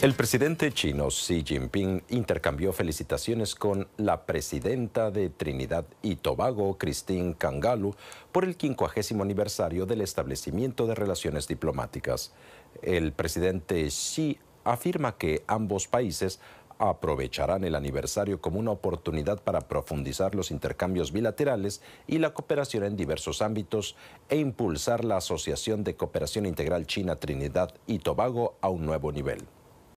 El presidente chino Xi Jinping intercambió felicitaciones con la presidenta de Trinidad y Tobago, Christine Kangalu, por el 50 aniversario del establecimiento de relaciones diplomáticas. El presidente Xi afirma que ambos países aprovecharán el aniversario como una oportunidad para profundizar los intercambios bilaterales y la cooperación en diversos ámbitos e impulsar la Asociación de Cooperación Integral China-Trinidad y Tobago a un nuevo nivel.